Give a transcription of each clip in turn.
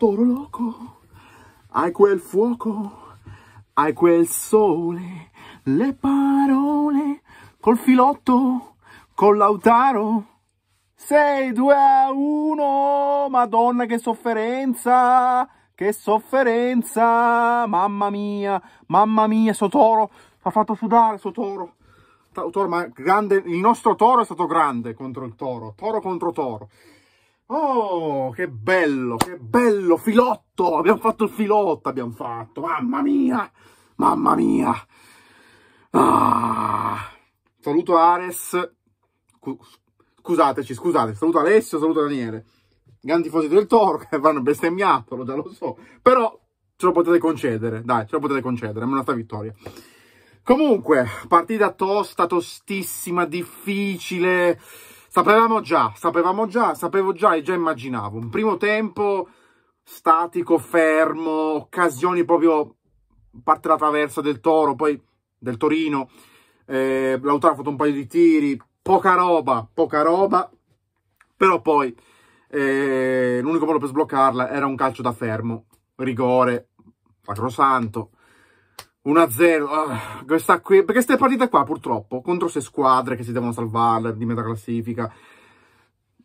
toro loco, hai quel fuoco, hai quel sole, le parole, col filotto, con Lautaro. sei due a uno, madonna che sofferenza, che sofferenza, mamma mia, mamma mia, Sotoro, ha fatto sudare Sotoro. Toro, ma grande, il nostro toro è stato grande contro il toro, toro contro toro. Oh, che bello, che bello, filotto, abbiamo fatto il filotto, abbiamo fatto, mamma mia, mamma mia. Ah. Saluto Ares, scusateci, scusate, saluto Alessio, saluto Daniele. Grandi tifosi del Toro che vanno bestemmiato, già lo so, però ce lo potete concedere, dai, ce lo potete concedere, è un'altra vittoria. Comunque, partita tosta, tostissima, difficile Sapevamo già, sapevamo già, sapevo già e già immaginavo. Un primo tempo statico, fermo, occasioni proprio parte la traversa del Toro, poi del Torino. Eh, Lautaro ha fatto un paio di tiri, poca roba, poca roba. Però poi eh, l'unico modo per sbloccarla era un calcio da fermo, rigore, sacrosanto. 1-0, ah, questa qui, perché queste partite qua purtroppo, contro se squadre che si devono salvare di metà classifica,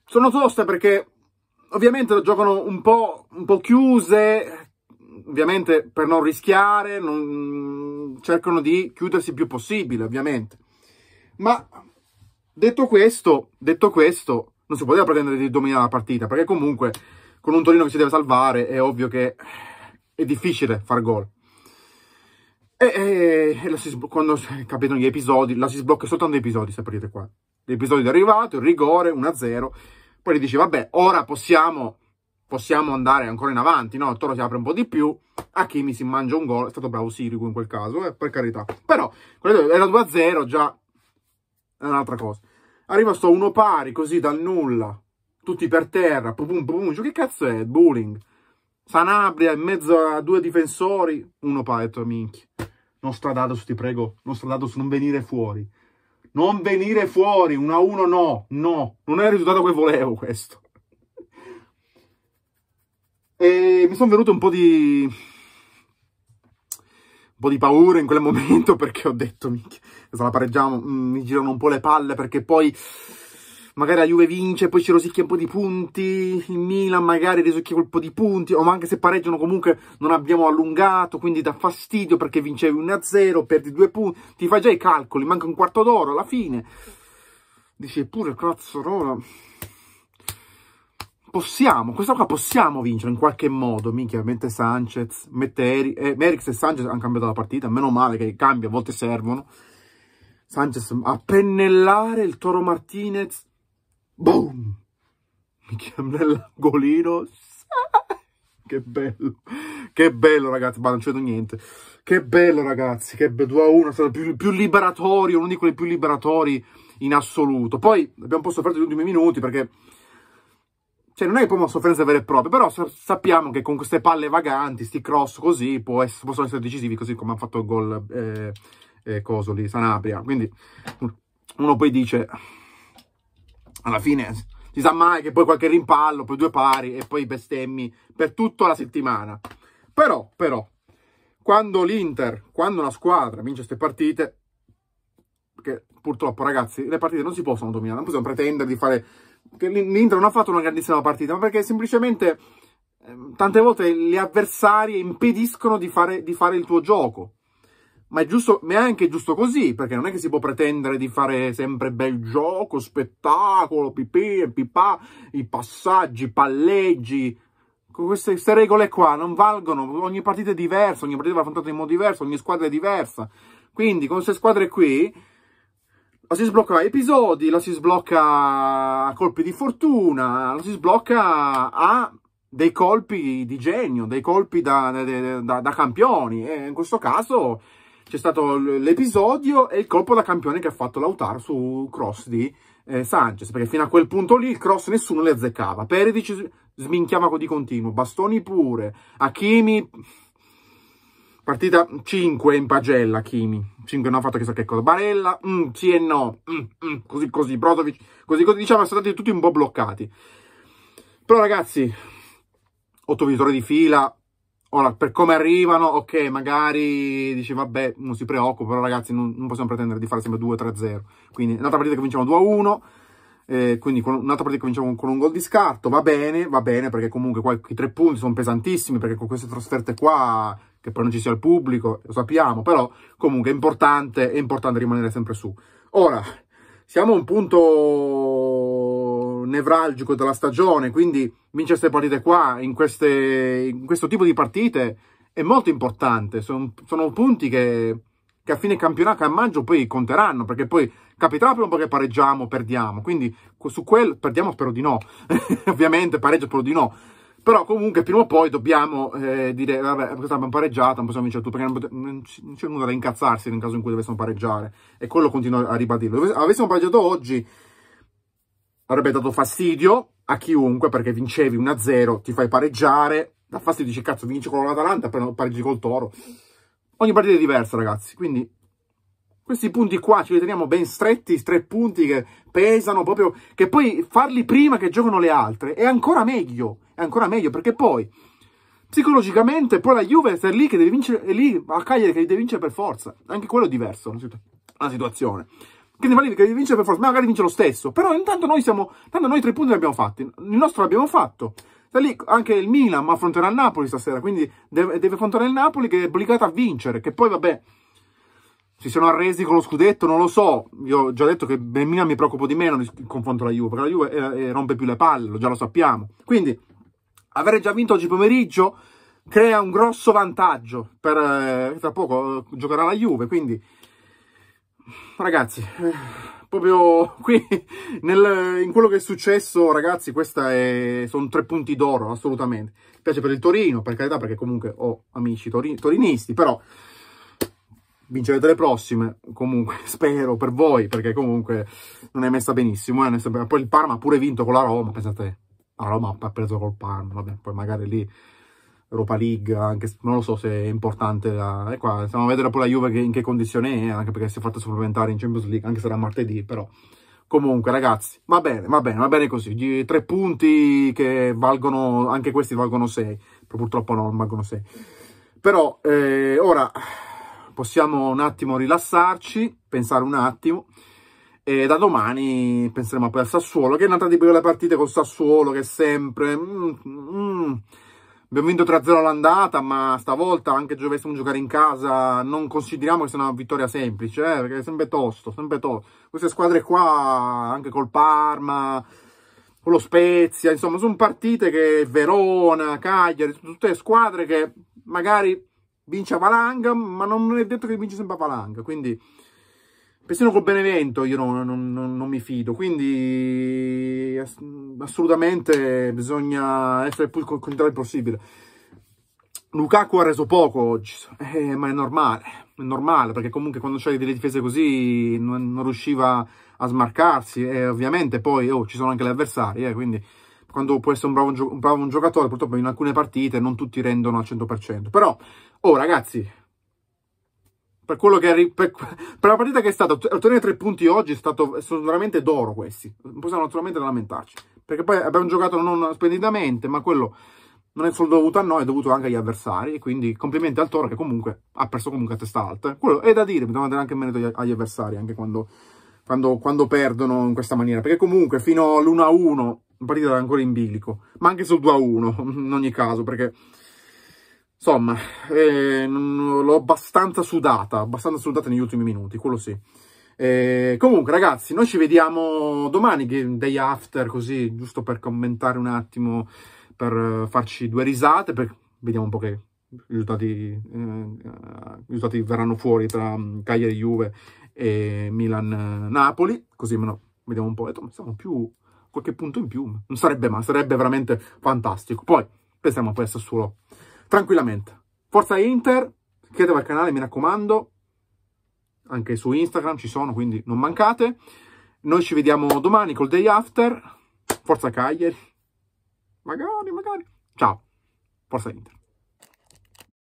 sono toste perché ovviamente giocano un po', un po chiuse, ovviamente per non rischiare, non... cercano di chiudersi il più possibile ovviamente. Ma detto questo, detto questo, non si poteva pretendere di dominare la partita, perché comunque con un Torino che si deve salvare è ovvio che è difficile far gol. E, e, e si, quando capitano gli episodi, la si sblocca soltanto gli episodi, saprete qua. L'episodio è arrivato, il rigore, 1-0. Poi gli dice, vabbè, ora possiamo, possiamo, andare ancora in avanti, no? Il Toro si apre un po' di più, Hakimi si mangia un gol, è stato bravo Sirico in quel caso, eh, per carità. Però, era 2-0, già è un'altra cosa. Arriva sto uno pari, così, dal nulla, tutti per terra, pum pum pum, che cazzo è? Bullying. Sanabria in mezzo a due difensori, uno pari, minchia. Non ti prego, non non venire fuori. Non venire fuori, 1 a 1 no, no. Non è il risultato che volevo questo. E mi sono venuto un po' di... Un po' di paura in quel momento perché ho detto, se la pareggiamo, mm, mi girano un po' le palle perché poi magari la Juve vince, poi ci rosicchia un po' di punti, il Milan magari risucchia un po' di punti, o anche se pareggiano comunque non abbiamo allungato, quindi dà fastidio perché vincevi 1-0, perdi due punti, ti fai già i calcoli, manca un quarto d'oro alla fine. Dici pure, cazzo, Rola. Possiamo, questa qua possiamo vincere in qualche modo, minchia, mette Sanchez, mette Eri, eh, Merix e Sanchez hanno cambiato la partita, meno male che cambia, a volte servono. Sanchez a pennellare il Toro Martinez Boom! Mi chiamo nell'angolino. Che bello, che bello ragazzi, ma non c'è niente. Che bello ragazzi, che bello, 2 a 1, è stato più, più liberatorio, uno di quelli più liberatori in assoluto. Poi abbiamo un po' sofferto gli ultimi minuti perché... Cioè, non è proprio una sofferenza vera e propria, però sappiamo che con queste palle vaganti, sti cross così, essere, possono essere decisivi, così come ha fatto il gol eh, eh, Cosoli, Sanabria. Quindi uno poi dice, alla fine si sa mai che poi qualche rimpallo, poi due pari e poi bestemmi per tutta la settimana. Però, però, quando l'Inter, quando una squadra vince queste partite, perché purtroppo ragazzi le partite non si possono dominare, non possiamo pretendere di fare... L'Inter non ha fatto una grandissima partita, ma perché semplicemente ehm, tante volte gli avversari impediscono di fare, di fare il tuo gioco ma è, giusto, ma è anche giusto così, perché non è che si può pretendere di fare sempre bel gioco, spettacolo, pipì, e pipà, i passaggi, i palleggi. Queste, queste, regole qua non valgono, ogni partita è diversa, ogni partita va affrontata in modo diverso, ogni squadra è diversa. Quindi con queste squadre qui la si sblocca a episodi, la si sblocca a colpi di fortuna, la si sblocca a dei colpi di genio, dei colpi da, da, da, da campioni. E in questo caso c'è stato l'episodio e il colpo da campione che ha fatto Lautaro su cross di eh, Sanchez, perché fino a quel punto lì il cross nessuno le azzeccava. Peridic sminchiava di continuo, Bastoni pure, Hakimi... Partita 5 in pagella, Kimi. 5 non ha fatto chissà che cosa. Barella, mm, sì e no. Mm, mm, così così, Brozovic, così così. Diciamo, sono stati tutti un po' bloccati. Però ragazzi, 8 vittorie di fila, Ora, per come arrivano, ok, magari dice vabbè, non si preoccupa, però ragazzi non, non possiamo pretendere di fare sempre 2-3-0. Quindi un'altra partita che vinciamo 2-1, eh, quindi un'altra partita che vinciamo con un gol di scarto, va bene, va bene, perché comunque qua i tre punti sono pesantissimi, perché con queste trasferte qua, che poi non ci sia il pubblico, lo sappiamo, però comunque è importante, è importante rimanere sempre su. Ora, siamo a un punto nevralgico della stagione, quindi vincere queste partite qua, in, queste, in, questo tipo di partite, è molto importante. Sono, sono punti che, che, a fine campionato, a maggio, poi conteranno, perché poi capiterà prima un po' che pareggiamo, perdiamo. Quindi su quel, perdiamo spero di no, ovviamente pareggio spero di no. Però comunque prima o poi dobbiamo eh, dire, vabbè, questa abbiamo pareggiata, non possiamo vincere tutto, perché non, non c'è nulla da incazzarsi nel caso in cui dovessimo pareggiare. E quello continua a ribadirlo. Avessimo pareggiato oggi, avrebbe dato fastidio a chiunque perché vincevi 1-0, ti fai pareggiare, da fastidio dici cazzo vinci con l'Atalanta, poi pareggi col Toro. Ogni partita è diversa ragazzi, quindi questi punti qua ce li teniamo ben stretti, tre punti che pesano proprio, che poi farli prima che giocano le altre è ancora meglio, è ancora meglio perché poi psicologicamente poi la Juve è lì che deve vincere, è lì a Cagliari che deve vincere per forza, anche quello è diverso, la situazione che deve vincere per forza, ma magari vince lo stesso. Però intanto noi siamo, tanto noi tre punti li abbiamo fatti, il nostro l'abbiamo fatto. Da lì anche il Milan affronterà il Napoli stasera, quindi deve, deve affrontare il Napoli che è obbligato a vincere, che poi vabbè, si sono arresi con lo scudetto, non lo so. Io ho già detto che il Milan mi preoccupo di meno in confronto alla Juve, perché la Juve eh, eh, rompe più le palle, lo già lo sappiamo. Quindi, avere già vinto oggi pomeriggio crea un grosso vantaggio per eh, tra poco eh, giocherà la Juve, quindi ragazzi, proprio qui nel, in quello che è successo, ragazzi, questi sono tre punti d'oro, assolutamente. Mi piace per il Torino, per carità, perché comunque ho amici tori, torinisti, però vincerete le prossime, comunque spero per voi, perché comunque non è messa benissimo. Eh? Poi il Parma ha pure vinto con la Roma, pensate, la Roma ha preso col Parma, vabbè, poi magari lì Europa League, anche non lo so se è importante. La, è eh, qua, stiamo a vedere poi la Juve che, in che condizione è, anche perché si è fatta supplementare in Champions League, anche se era martedì, però. Comunque, ragazzi, va bene, va bene, va bene così. Di tre punti che valgono, anche questi valgono 6. Purtroppo non valgono 6. Però, eh, ora, possiamo un attimo rilassarci, pensare un attimo. E da domani penseremo poi al Sassuolo, che è un'altra di quelle partite con Sassuolo che è sempre... Mm, mm, Abbiamo vinto 3-0 all'andata, ma stavolta anche se dovessimo giocare in casa non consideriamo che sia una vittoria semplice, eh, perché è sempre tosto, sempre tosto. Queste squadre qua, anche col Parma, con lo Spezia, insomma, sono partite che Verona, Cagliari, tutte squadre che magari vince a valanga, ma non è detto che vince sempre a valanga, quindi Persino col Benevento io non, non, non, mi fido, quindi assolutamente bisogna essere più contrario possibile. Lukaku ha reso poco oggi, eh, ma è normale, è normale, perché comunque quando c'hai delle difese così non, non riusciva a smarcarsi e ovviamente poi oh, ci sono anche gli avversari, eh, quindi quando può essere un bravo, un bravo un giocatore purtroppo in alcune partite non tutti rendono al 100%. Però, oh ragazzi, per, che, per, per la partita che è stata, ottenere tre punti oggi è stato, sono veramente d'oro questi. non Possiamo naturalmente lamentarci. Perché poi abbiamo giocato non splendidamente, ma quello non è solo dovuto a noi, è dovuto anche agli avversari. Quindi complimenti al Toro che comunque ha perso comunque a testa alta. Quello è da dire, bisogna dare anche merito agli, avversari, anche quando, quando, quando perdono in questa maniera. Perché comunque fino all'1-1 partita ancora in bilico, ma anche sul 2-1 in ogni caso, perché Insomma, eh, l'ho abbastanza sudata, abbastanza sudata negli ultimi minuti, quello sì. Eh, comunque, ragazzi, noi ci vediamo domani, day after, così, giusto per commentare un attimo, per eh, farci due risate, per... vediamo un po' che risultati, eh, risultati verranno fuori tra mm, Cagliari-Juve e Milan-Napoli, eh, così almeno vediamo un po', siamo più, qualche punto in più, non sarebbe male, sarebbe veramente fantastico. Poi, pensiamo a questo solo tranquillamente. Forza Inter, iscrivetevi al canale, mi raccomando. Anche su Instagram ci sono, quindi non mancate. Noi ci vediamo domani col day after. Forza Cagliari. Magari, magari. Ciao. Forza Inter.